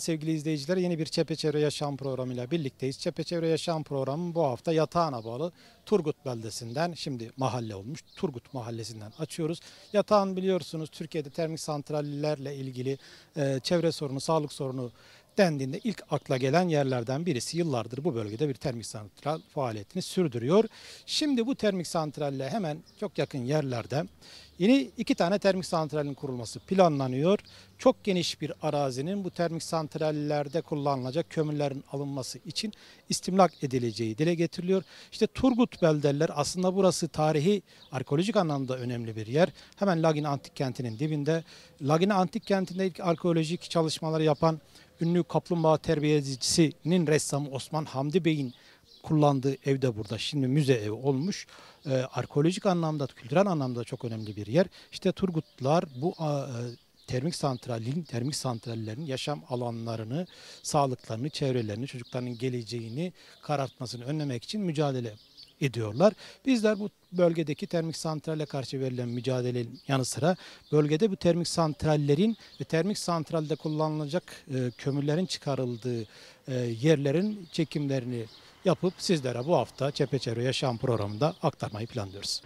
sevgili izleyiciler. Yeni bir Çepeçevre Yaşam Programı ile birlikteyiz. Çepeçevre Yaşam programı bu hafta yatağına bağlı Turgut beldesinden şimdi mahalle olmuş Turgut mahallesinden açıyoruz. Yatağın biliyorsunuz Türkiye'de termik santrallerle ilgili e, çevre sorunu, sağlık sorunu dendiğinde ilk akla gelen yerlerden birisi yıllardır bu bölgede bir termik santral faaliyetini sürdürüyor. Şimdi bu termik santralle hemen çok yakın yerlerde Yeni iki tane termik santralin kurulması planlanıyor. Çok geniş bir arazinin bu termik santrallerde kullanılacak kömürlerin alınması için istimlak edileceği dile getiriliyor. İşte Turgut beldeler aslında burası tarihi arkeolojik anlamda önemli bir yer. Hemen Lagin Antik Kenti'nin dibinde. Lagin Antik Kenti'nde ilk arkeolojik çalışmaları yapan ünlü kaplumbağa terbiyecisinin ressamı Osman Hamdi Bey'in kullandığı ev de burada. Şimdi müze evi olmuş. E, arkeolojik anlamda, kültürel anlamda çok önemli bir yer. İşte Turgutlar bu e, termik santralin, termik santrallerin yaşam alanlarını, sağlıklarını, çevrelerini, çocukların geleceğini karartmasını önlemek için mücadele ediyorlar. Bizler bu bölgedeki termik santrale karşı verilen mücadelenin yanı sıra bölgede bu termik santrallerin ve termik santralde kullanılacak e, kömürlerin çıkarıldığı e, yerlerin çekimlerini yapıp sizlere bu hafta Çepeçevre Yaşam programında aktarmayı planlıyoruz.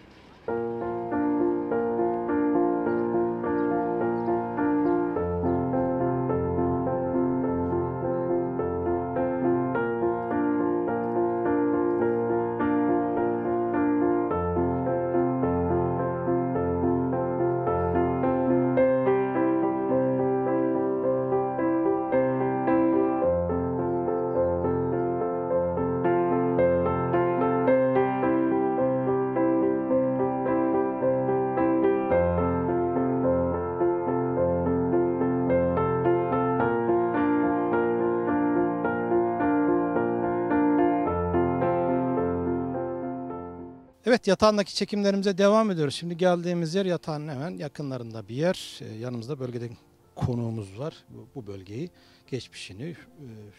Evet Yatağan'daki çekimlerimize devam ediyoruz. Şimdi geldiğimiz yer Yatağan'ın hemen yakınlarında bir yer. Ee, yanımızda bölgede konuğumuz var. Bu, bölgeyi, geçmişini, e,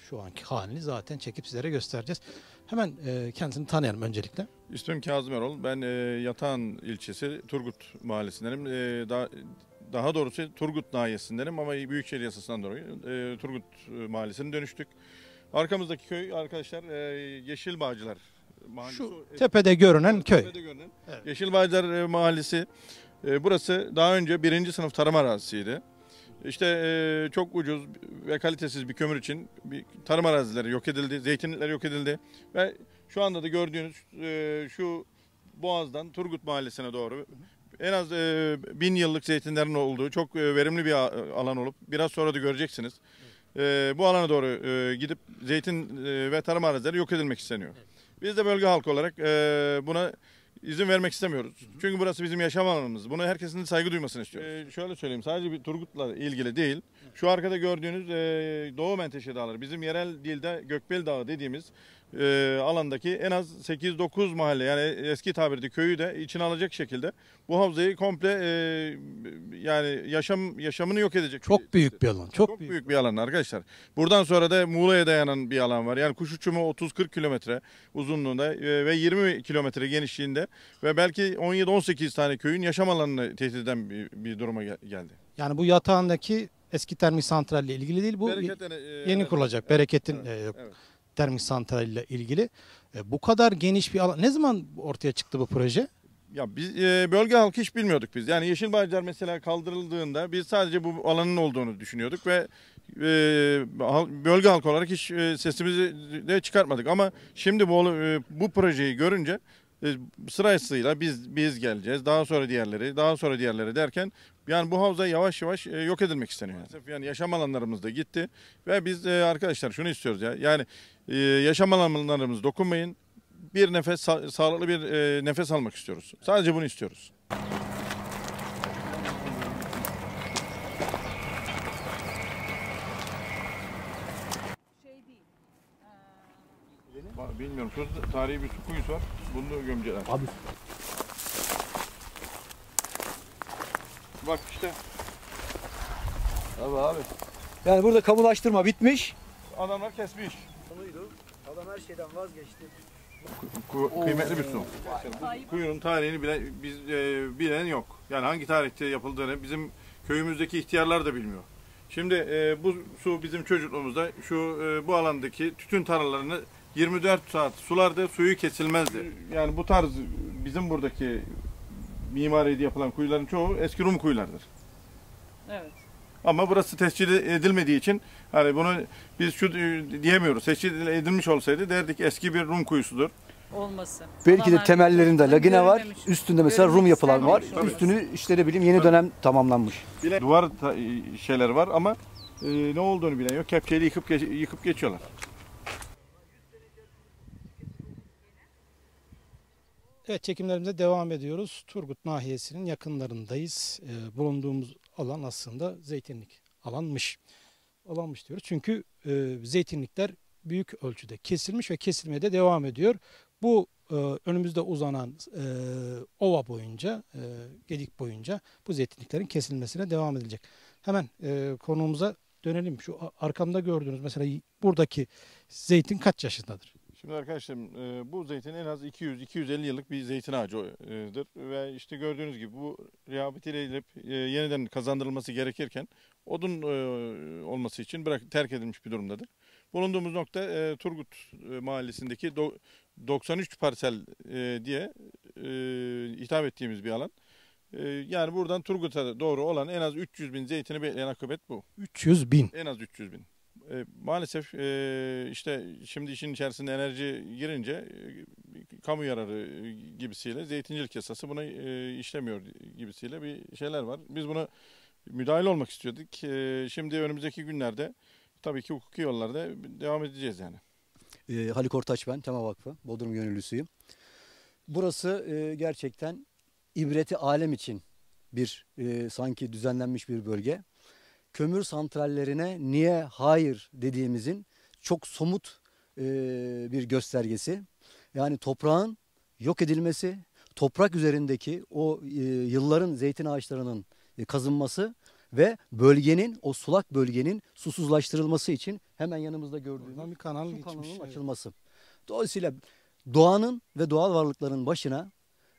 şu anki halini zaten çekip sizlere göstereceğiz. Hemen e, kendisini tanıyalım öncelikle. İsmim Kazım Erol. Ben e, ilçesi Turgut mahallesindenim. E, daha, doğrusu Turgut nahiyesindenim ama Büyükşehir Yasası'ndan dolayı e, Turgut mahallesine dönüştük. Arkamızdaki köy arkadaşlar e, Yeşil Bağcılar mahallesi. Şu tepede görünen köy. Tepede görünen. Evet. Yeşil e, Mahallesi. E, burası daha önce birinci sınıf tarım arazisiydi. İşte e, çok ucuz ve kalitesiz bir kömür için bir tarım arazileri yok edildi, zeytinlikler yok edildi ve şu anda da gördüğünüz şu Boğaz'dan Turgut Mahallesi'ne doğru en az bin yıllık zeytinlerin olduğu çok verimli bir alan olup biraz sonra da göreceksiniz. E, bu alana doğru gidip zeytin ve tarım arazileri yok edilmek isteniyor. Evet. Biz de bölge halkı olarak e, buna izin vermek istemiyoruz. Hı hı. Çünkü burası bizim yaşam alanımız. Bunu herkesin saygı duymasını istiyoruz. Ee, şöyle söyleyeyim sadece bir Turgut'la ilgili değil. Şu arkada gördüğünüz e, Doğu Menteşe Dağları bizim yerel dilde Gökbel Dağı dediğimiz e, alandaki en az 8-9 mahalle yani eski tabirde köyü de içine alacak şekilde bu havzayı komple e, yani yaşam yaşamını yok edecek. Çok büyük bir alan. Çok, çok büyük, büyük bir alan arkadaşlar. Buradan sonra da Muğla'ya dayanan bir alan var. Yani kuş uçumu 30-40 kilometre uzunluğunda e, ve 20 kilometre genişliğinde ve belki 17-18 tane köyün yaşam alanını tehdit eden bir, bir duruma geldi. Yani bu yatağındaki eski termik santralle ilgili değil bu e, yeni evet, kurulacak. Evet, Bereketin evet, e, termik santrali ile ilgili. E, bu kadar geniş bir alan ne zaman ortaya çıktı bu proje? Ya biz e, bölge halkı hiç bilmiyorduk biz. Yani yeşil bağcılar mesela kaldırıldığında biz sadece bu alanın olduğunu düşünüyorduk ve e, bölge halkı olarak hiç e, sesimizi de çıkartmadık. Ama şimdi bu e, bu projeyi görünce e, sırasıyla biz biz geleceğiz. Daha sonra diğerleri, daha sonra diğerleri derken yani bu havza yavaş yavaş e, yok edilmek isteniyor. Maalesef yani yaşam alanlarımız da gitti ve biz e, arkadaşlar şunu istiyoruz ya. Yani e, yaşam alanlarımız dokunmayın. Bir nefes sa- sağlıklı bir e, nefes almak istiyoruz. Sadece bunu istiyoruz. Şey ee, bilmiyorum. Şurada tarihi bir su kuyusu var. Bunu gömceler. Abi Bak işte. Tabii abi. Yani burada kamulaştırma bitmiş. Adamlar kesmiş. Konuydu. Adam her şeyden vazgeçti. Ku Oo. kıymetli bir su. Kuyunun tarihini bilen, biz, e, bilen yok. Yani hangi tarihte yapıldığını bizim köyümüzdeki ihtiyarlar da bilmiyor. Şimdi e, bu su bizim çocukluğumuzda şu e, bu alandaki tütün tarlalarını 24 saat sulardı, suyu kesilmezdi. Yani bu tarz bizim buradaki mimari yapılan kuyuların çoğu eski Rum kuyulardır. Evet. Ama burası tescil edilmediği için hani bunu biz şu diyemiyoruz. Tescil edilmiş olsaydı derdik eski bir Rum kuyusudur. Olması. Belki de temellerinde lagine var. Üstünde mesela Rum yapılan var. Tabii. Üstünü işte bilim yeni dönem tamamlanmış. Bile duvar şeyler var ama e, ne olduğunu bilen yok. Kepçeyle yıkıp, geç, yıkıp geçiyorlar. Evet çekimlerimize devam ediyoruz. Turgut nahiyesinin yakınlarındayız. Ee, bulunduğumuz alan aslında zeytinlik alanmış. Alanmış diyoruz çünkü e, zeytinlikler büyük ölçüde kesilmiş ve kesilmeye de devam ediyor. Bu e, önümüzde uzanan e, ova boyunca, e, gedik boyunca bu zeytinliklerin kesilmesine devam edilecek. Hemen e, konuğumuza dönelim. Şu arkamda gördüğünüz mesela buradaki zeytin kaç yaşındadır? Şimdi arkadaşlarım e, bu zeytin en az 200-250 yıllık bir zeytin ağacıdır. E, Ve işte gördüğünüz gibi bu rehabilite edilip e, yeniden kazandırılması gerekirken odun olması için bırak terk edilmiş bir durumdadır. Bulunduğumuz nokta Turgut mahallesindeki 93 parsel diye e, hitap ettiğimiz bir alan. yani buradan Turgut'a doğru olan en az 300 bin zeytini bekleyen akıbet bu. 300 bin? En az 300 bin. E, maalesef e, işte şimdi işin içerisinde enerji girince e, kamu yararı e, gibisiyle zeytincilik yasası buna e, işlemiyor gibisiyle bir şeyler var. Biz buna müdahil olmak istiyorduk. E, şimdi önümüzdeki günlerde tabii ki hukuki yollarda devam edeceğiz yani. E, Halik Ortaç ben, Tema Vakfı, Bodrum Gönüllüsüyüm. Burası e, gerçekten ibreti alem için bir e, sanki düzenlenmiş bir bölge kömür santrallerine niye hayır dediğimizin çok somut e, bir göstergesi. Yani toprağın yok edilmesi, toprak üzerindeki o e, yılların zeytin ağaçlarının e, kazınması ve bölgenin o sulak bölgenin susuzlaştırılması için hemen yanımızda gördüğümüz bir kanal su kanalının yani. açılması. Dolayısıyla doğanın ve doğal varlıkların başına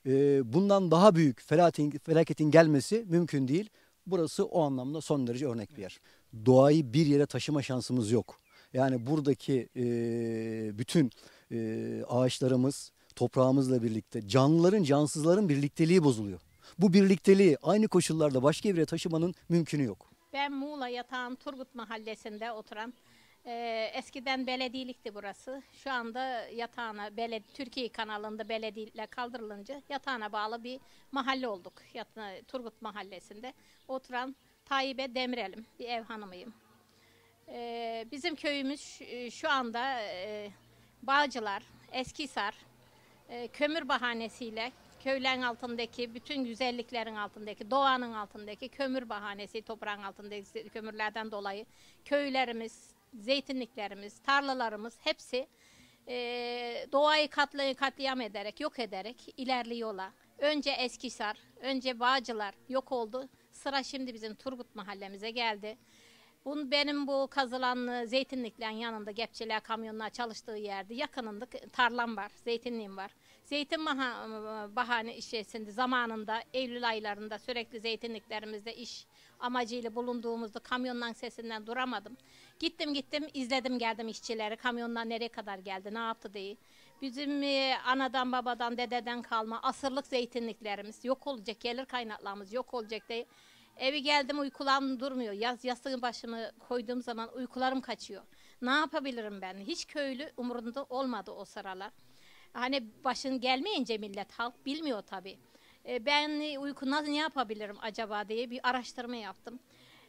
e, bundan daha büyük felaketin, felaketin gelmesi mümkün değil. Burası o anlamda son derece örnek bir yer. Doğayı bir yere taşıma şansımız yok. Yani buradaki e, bütün e, ağaçlarımız toprağımızla birlikte canlıların cansızların birlikteliği bozuluyor. Bu birlikteliği aynı koşullarda başka bir yere taşımanın mümkünü yok. Ben Muğla Yatağan Turgut Mahallesi'nde oturan ee, eskiden belediyelikti burası. Şu anda yatağına, beledi Türkiye kanalında belediyle kaldırılınca yatağına bağlı bir mahalle olduk. Yatına, Turgut Mahallesi'nde oturan Tayyip'e Demirel'im, bir ev hanımıyım. Ee, bizim köyümüz e, şu anda e, Bağcılar, Eskisar, e, kömür bahanesiyle köylerin altındaki bütün güzelliklerin altındaki doğanın altındaki kömür bahanesi toprağın altındaki kömürlerden dolayı köylerimiz zeytinliklerimiz, tarlalarımız hepsi e, doğayı katli, katliam ederek, yok ederek ilerliyorlar. Önce Eskisar, önce Bağcılar yok oldu. Sıra şimdi bizim Turgut mahallemize geldi. Bunun benim bu kazılan zeytinliklerin yanında Gepçeler kamyonlar çalıştığı yerde yakınında tarlam var, zeytinliğim var. Zeytin e, bahane işesinde zamanında Eylül aylarında sürekli zeytinliklerimizde iş amacıyla bulunduğumuzda kamyondan sesinden duramadım. Gittim gittim izledim geldim işçileri kamyonlar nereye kadar geldi ne yaptı diye. Bizim e, anadan babadan dededen kalma asırlık zeytinliklerimiz yok olacak gelir kaynaklarımız yok olacak diye. Evi geldim uykularım durmuyor. Yaz yastığın başımı koyduğum zaman uykularım kaçıyor. Ne yapabilirim ben? Hiç köylü umurunda olmadı o sıralar. Hani başın gelmeyince millet halk bilmiyor tabii. E, ben uyku nasıl ne yapabilirim acaba diye bir araştırma yaptım.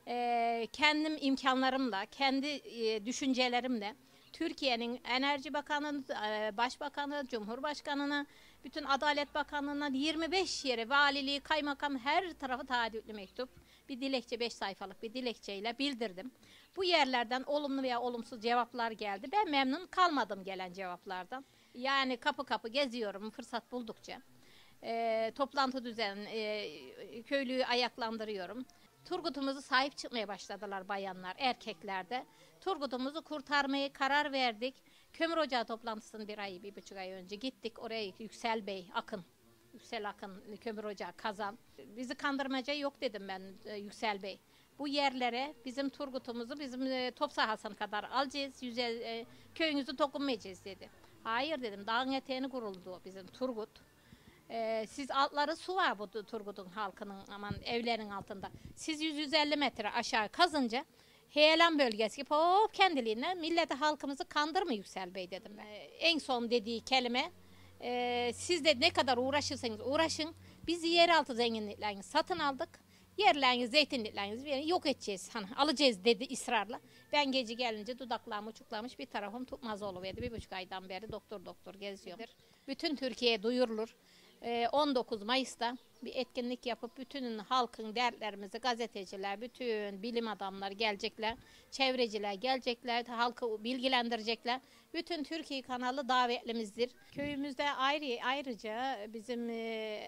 E, kendim imkanlarımla, kendi e, düşüncelerimle Türkiye'nin Enerji bakanının e, Başbakanı, Cumhurbaşkanı'na, bütün Adalet Bakanlığı'na 25 yere valiliği, kaymakam her tarafı taahhütlü mektup. Bir dilekçe 5 sayfalık bir dilekçeyle bildirdim. Bu yerlerden olumlu veya olumsuz cevaplar geldi. Ben memnun kalmadım gelen cevaplardan. Yani kapı kapı geziyorum fırsat buldukça e, toplantı düzen, e, köylüyü ayaklandırıyorum. Turgut'umuzu sahip çıkmaya başladılar bayanlar, erkeklerde. Turgut'umuzu kurtarmaya karar verdik. Kömür Ocağı toplantısının bir ay, bir buçuk ay önce gittik oraya Yüksel Bey, Akın. Yüksel Akın, Kömür Ocağı, Kazan. Bizi kandırmaca yok dedim ben e, Yüksel Bey. Bu yerlere bizim Turgut'umuzu bizim e, top sahasına kadar alacağız, yüze, e, köyünüzü dokunmayacağız dedi. Hayır dedim, dağın eteğini kuruldu bizim Turgut. Ee, siz altları su var bu Turgut'un halkının aman evlerin altında. Siz 150 metre aşağı kazınca heyelan bölgesi gibi hop kendiliğinden milleti halkımızı kandırma Yüksel Bey dedim ben. Ee, en son dediği kelime e, siz de ne kadar uğraşırsanız uğraşın biz yeraltı zenginliklerini satın aldık. Yerlerini, zeytinliklerini yok edeceğiz, hani alacağız dedi ısrarla. Ben gece gelince dudaklarım uçuklamış bir tarafım tutmaz oluverdi. Bir buçuk aydan beri doktor doktor geziyorum. Bütün Türkiye'ye duyurulur. 19 ee, Mayıs'ta bir etkinlik yapıp bütün halkın dertlerimizi gazeteciler, bütün bilim adamları gelecekler, çevreciler gelecekler, halkı bilgilendirecekler. Bütün Türkiye kanalı davetlimizdir. Köyümüzde ayrı ayrıca bizim e,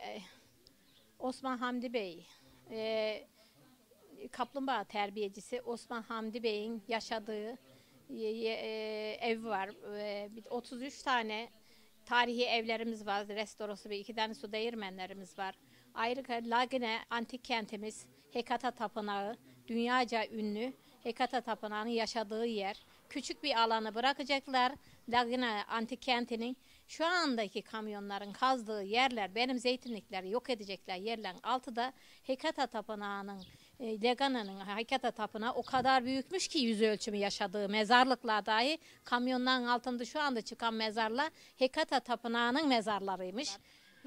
Osman Hamdi Bey e, kaplumbağa terbiyecisi Osman Hamdi Bey'in yaşadığı e, ev var. 33 tane tarihi evlerimiz var. Restorosu bir iki tane su değirmenlerimiz var. Ayrıca Lagine antik kentimiz Hekata Tapınağı dünyaca ünlü Hekata Tapınağı'nın yaşadığı yer. Küçük bir alanı bırakacaklar. Lagine antik kentinin şu andaki kamyonların kazdığı yerler benim zeytinlikleri yok edecekler yerler, altı da Hekata Tapınağı'nın e, Legana'nın Hakata Tapınağı o kadar büyükmüş ki yüz ölçümü yaşadığı mezarlıkla dahi kamyonların altında şu anda çıkan mezarlar Hekata Tapınağı'nın mezarlarıymış.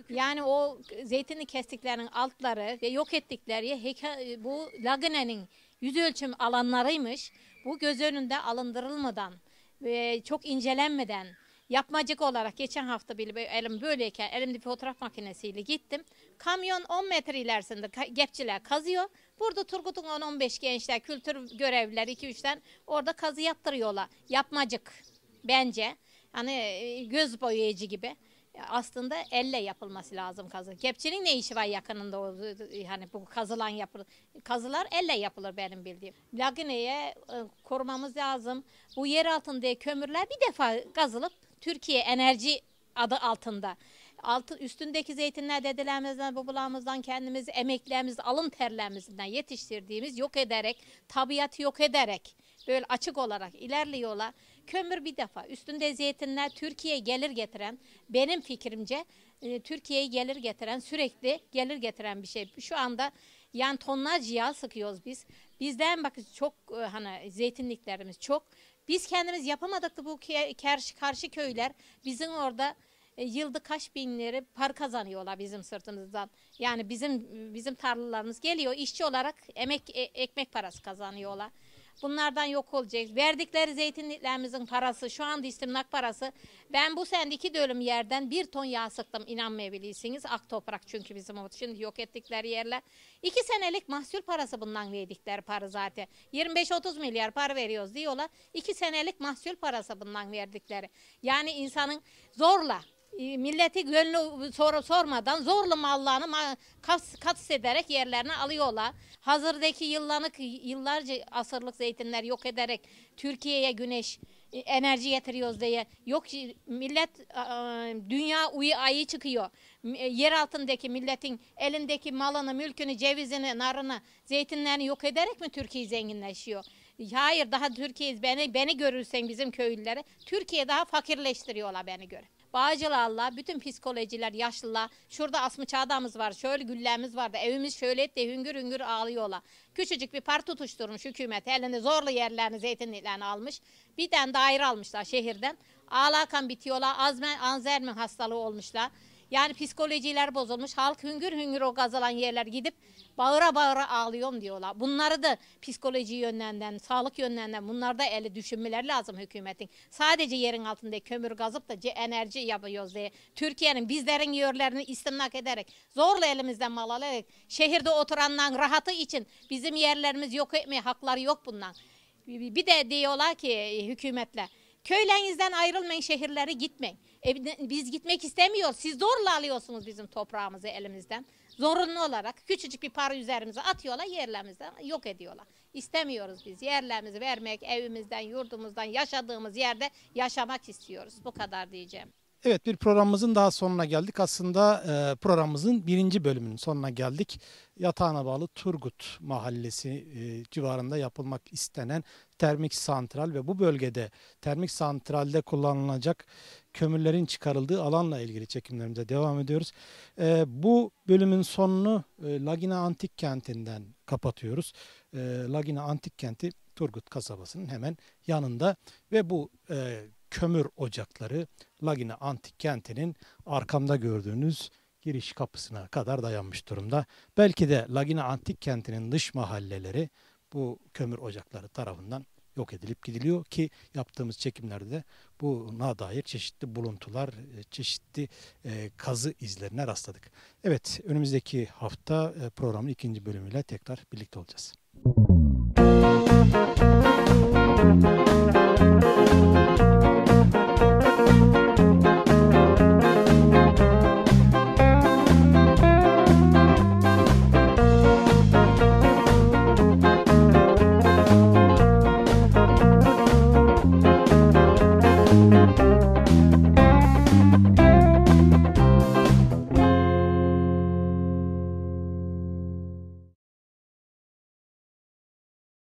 Yani o zeytini kestiklerinin altları ve yok ettikleri heka, bu Lagana'nın yüz ölçüm alanlarıymış. Bu göz önünde alındırılmadan ve çok incelenmeden yapmacık olarak geçen hafta bile elim böyleyken elimde bir fotoğraf makinesiyle gittim. Kamyon 10 metre ilerisinde gepçiler kazıyor. Burada Turgut'un 10-15 gençler kültür görevlileri 2-3'ten orada kazı yaptırıyorlar. Yapmacık bence. Hani e, göz boyayıcı gibi aslında elle yapılması lazım kazı. Kepçenin ne işi var yakınında o hani bu kazılan yapılır. Kazılar elle yapılır benim bildiğim. Lagine'ye e, korumamız lazım. Bu yer altındaki kömürler bir defa kazılıp Türkiye Enerji adı altında. Altı, üstündeki zeytinler dedelerimizden, babalarımızdan, kendimiz emeklerimiz, alın terlerimizden yetiştirdiğimiz yok ederek, tabiatı yok ederek böyle açık olarak ilerliyorlar. Kömür bir defa üstünde zeytinler Türkiye'ye gelir getiren benim fikrimce e, Türkiye'ye gelir getiren sürekli gelir getiren bir şey. Şu anda yani tonlarca yağ sıkıyoruz biz. Bizden bak çok e, hani zeytinliklerimiz çok biz kendimiz yapamadık da bu karşı, karşı köyler bizim orada e, yılda kaç binleri lira par kazanıyorlar bizim sırtımızdan. Yani bizim bizim tarlalarımız geliyor işçi olarak emek e, ekmek parası kazanıyorlar. Bunlardan yok olacak. Verdikleri zeytinliklerimizin parası, şu anda istimlak parası. Ben bu sene iki dönüm yerden bir ton yağ sıktım inanmayabilirsiniz. Ak toprak çünkü bizim o şimdi yok ettikleri yerler. İki senelik mahsul parası bundan verdikleri para zaten. 25-30 milyar para veriyoruz diyorlar. İki senelik mahsul parası bundan verdikleri. Yani insanın zorla ee, milleti gönlü soru sormadan zorlu mallarını katsız ederek yerlerine alıyorlar. Hazırdaki yıllanık yıllarca asırlık zeytinler yok ederek Türkiye'ye güneş e, enerji getiriyoruz diye. Yok millet dünya uyu ayı çıkıyor. E, yer altındaki milletin elindeki malını, mülkünü, cevizini, narını, zeytinlerini yok ederek mi Türkiye zenginleşiyor? Hayır daha Türkiye'yiz. Beni, beni görürsen bizim köylülere Türkiye daha fakirleştiriyorlar beni göre. Bağcılarla bütün psikolojiler yaşlılar. Şurada asmı çağdamız var. Şöyle güllemiz vardı. Evimiz şöyle etti. Hüngür hüngür ağlıyorlar. Küçücük bir par tutuşturmuş hükümet. Elinde zorlu yerlerini zeytinliklerini almış. Bir tane daire almışlar şehirden. Ağlakan bitiyorlar. Azmen, anzermin hastalığı olmuşlar. Yani psikolojiler bozulmuş. Halk hüngür hüngür o gazalan yerler gidip bağıra bağıra ağlıyorum diyorlar. Bunları da psikoloji yönlerinden, sağlık yönlerinden bunlar da eli düşünmeleri lazım hükümetin. Sadece yerin altında kömür gazıp da enerji yapıyoruz diye. Türkiye'nin bizlerin yerlerini istimlak ederek, zorla elimizden mal alarak, şehirde oturanların rahatı için bizim yerlerimiz yok etmeye hakları yok bundan. Bir de diyorlar ki e, hükümetle Köylerinizden ayrılmayın, şehirlere gitmeyin. E, biz gitmek istemiyoruz. Siz zorla alıyorsunuz bizim toprağımızı elimizden. Zorunlu olarak küçücük bir para üzerimize atıyorlar, yerlerimizden yok ediyorlar. İstemiyoruz biz yerlerimizi vermek, evimizden, yurdumuzdan, yaşadığımız yerde yaşamak istiyoruz. Bu kadar diyeceğim. Evet bir programımızın daha sonuna geldik. Aslında e, programımızın birinci bölümünün sonuna geldik. Yatağına bağlı Turgut Mahallesi e, civarında yapılmak istenen termik santral ve bu bölgede termik santralde kullanılacak kömürlerin çıkarıldığı alanla ilgili çekimlerimize devam ediyoruz. E, bu bölümün sonunu e, Lagina Antik Kenti'nden kapatıyoruz. E, Lagina Antik Kenti Turgut kasabasının hemen yanında ve bu e, kömür ocakları Lagina Antik Kenti'nin arkamda gördüğünüz giriş kapısına kadar dayanmış durumda. Belki de Lagina Antik Kenti'nin dış mahalleleri bu kömür ocakları tarafından yok edilip gidiliyor ki yaptığımız çekimlerde de buna dair çeşitli buluntular, e, çeşitli e, kazı izlerine rastladık. Evet önümüzdeki hafta e, programın ikinci bölümüyle tekrar birlikte olacağız. Müzik